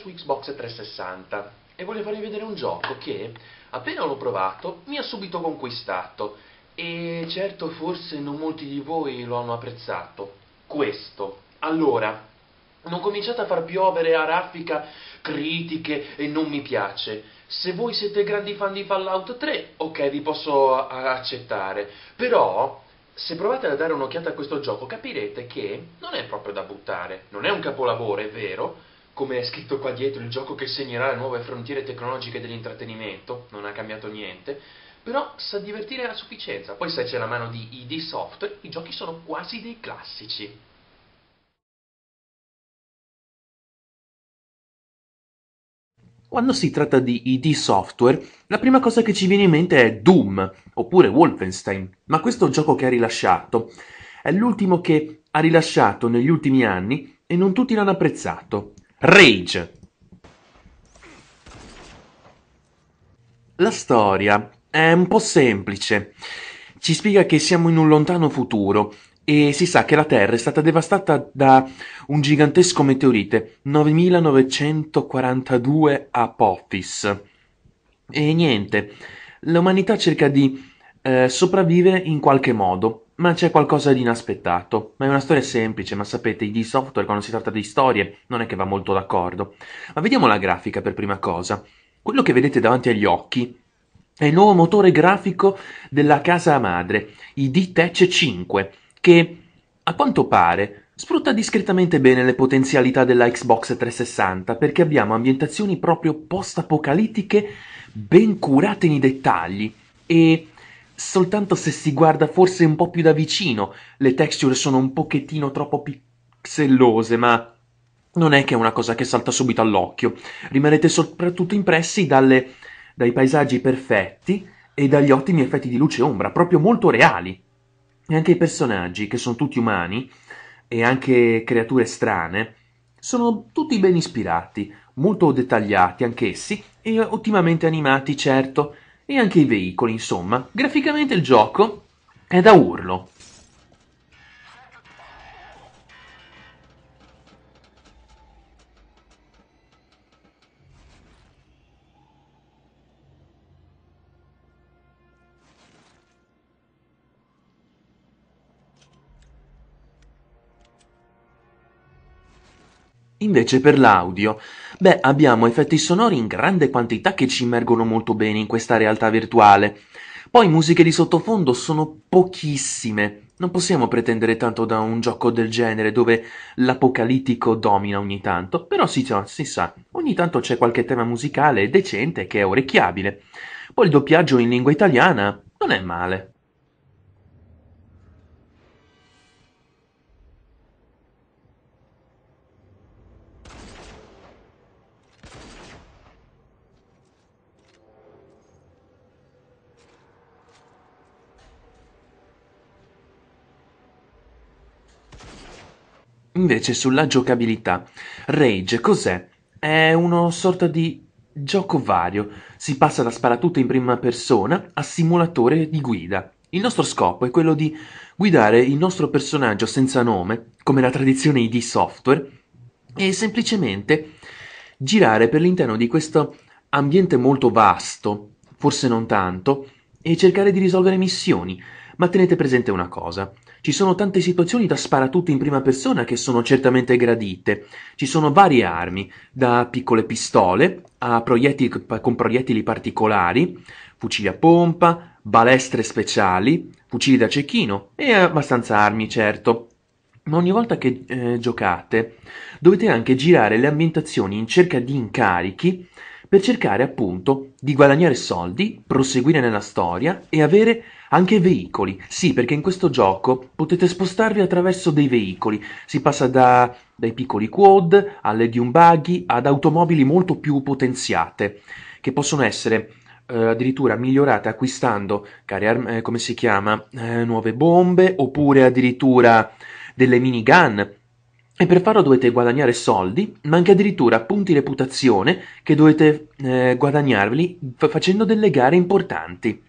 su Xbox 360 e voglio farvi vedere un gioco che, appena l'ho provato, mi ha subito conquistato e certo forse non molti di voi lo hanno apprezzato. Questo. Allora, non cominciate a far piovere a raffica critiche e non mi piace. Se voi siete grandi fan di Fallout 3, ok, vi posso accettare. Però, se provate a dare un'occhiata a questo gioco, capirete che non è proprio da buttare. Non è un capolavoro, è vero, come è scritto qua dietro, il gioco che segnerà le nuove frontiere tecnologiche dell'intrattenimento, non ha cambiato niente, però sa divertire a sufficienza. Poi se c'è la mano di ID Software, i giochi sono quasi dei classici. Quando si tratta di ID software, la prima cosa che ci viene in mente è Doom, oppure Wolfenstein, ma questo gioco che ha rilasciato è l'ultimo che ha rilasciato negli ultimi anni e non tutti l'hanno apprezzato. Rage La storia è un po' semplice. Ci spiega che siamo in un lontano futuro e si sa che la Terra è stata devastata da un gigantesco meteorite 9942 Apophis. E niente, l'umanità cerca di eh, sopravvivere in qualche modo ma c'è qualcosa di inaspettato. Ma è una storia semplice, ma sapete, i software quando si tratta di storie non è che va molto d'accordo. Ma vediamo la grafica per prima cosa. Quello che vedete davanti agli occhi è il nuovo motore grafico della casa madre, i Tech 5, che a quanto pare sfrutta discretamente bene le potenzialità della Xbox 360 perché abbiamo ambientazioni proprio post-apocalittiche ben curate nei dettagli e soltanto se si guarda forse un po' più da vicino. Le texture sono un pochettino troppo pixellose, ma non è che è una cosa che salta subito all'occhio. Rimarrete soprattutto impressi dalle, dai paesaggi perfetti e dagli ottimi effetti di luce e ombra, proprio molto reali. E anche i personaggi, che sono tutti umani e anche creature strane, sono tutti ben ispirati, molto dettagliati anch'essi e ottimamente animati, certo, e anche i veicoli, insomma. Graficamente il gioco è da urlo. Invece per l'audio Beh, abbiamo effetti sonori in grande quantità che ci immergono molto bene in questa realtà virtuale. Poi musiche di sottofondo sono pochissime. Non possiamo pretendere tanto da un gioco del genere dove l'apocalittico domina ogni tanto, però si, si sa, ogni tanto c'è qualche tema musicale decente che è orecchiabile. Poi il doppiaggio in lingua italiana non è male. invece sulla giocabilità. Rage cos'è? È uno sorta di gioco vario. Si passa da sparatutto in prima persona a simulatore di guida. Il nostro scopo è quello di guidare il nostro personaggio senza nome, come la tradizione ID software, e semplicemente girare per l'interno di questo ambiente molto vasto, forse non tanto, e cercare di risolvere missioni. Ma tenete presente una cosa, ci sono tante situazioni da sparatutto in prima persona che sono certamente gradite. Ci sono varie armi, da piccole pistole a proiettili con proiettili particolari, fucili a pompa, balestre speciali, fucili da cecchino e abbastanza armi, certo. Ma ogni volta che eh, giocate dovete anche girare le ambientazioni in cerca di incarichi per cercare appunto di guadagnare soldi, proseguire nella storia e avere anche veicoli. Sì, perché in questo gioco potete spostarvi attraverso dei veicoli. Si passa da, dai piccoli quad alle dune buggy ad automobili molto più potenziate, che possono essere eh, addirittura migliorate acquistando, cari, eh, come si chiama, eh, nuove bombe oppure addirittura delle minigun e per farlo dovete guadagnare soldi, ma anche addirittura punti reputazione che dovete eh, guadagnarveli facendo delle gare importanti.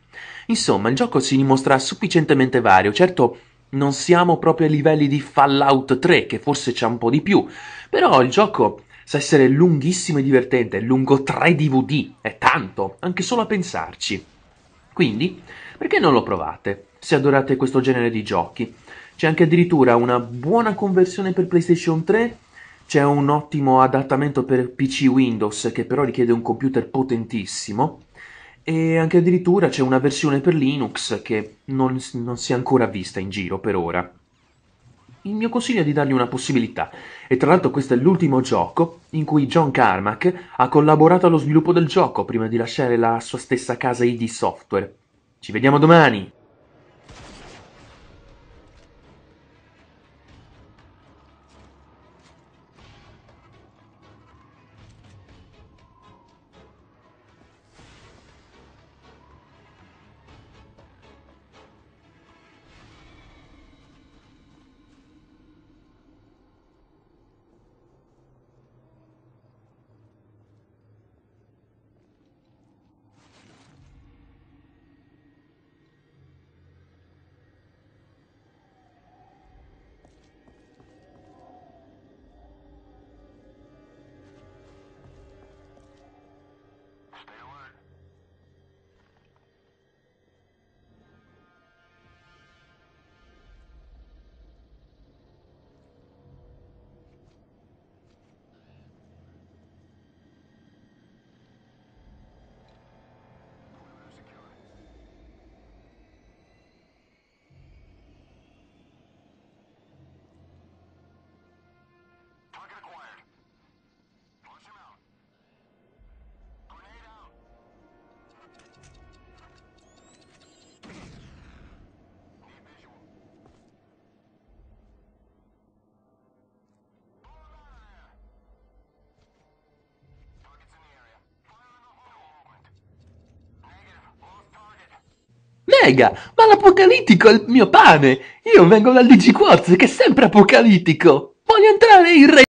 Insomma, il gioco si dimostra sufficientemente vario, certo non siamo proprio ai livelli di Fallout 3, che forse c'è un po' di più, però il gioco sa essere lunghissimo e divertente, è lungo 3 DVD, è tanto, anche solo a pensarci. Quindi, perché non lo provate, se adorate questo genere di giochi? C'è anche addirittura una buona conversione per PlayStation 3, c'è un ottimo adattamento per PC Windows che però richiede un computer potentissimo e anche addirittura c'è una versione per Linux che non, non si è ancora vista in giro per ora il mio consiglio è di dargli una possibilità. E tra l'altro questo è l'ultimo gioco in cui John Carmack ha collaborato allo sviluppo del gioco prima di lasciare la sua stessa casa ID Software. Ci vediamo domani! frega? Ma l'apocalittico è il mio pane! Io vengo dal DigiQuartz che è sempre apocalittico! Voglio entrare in re...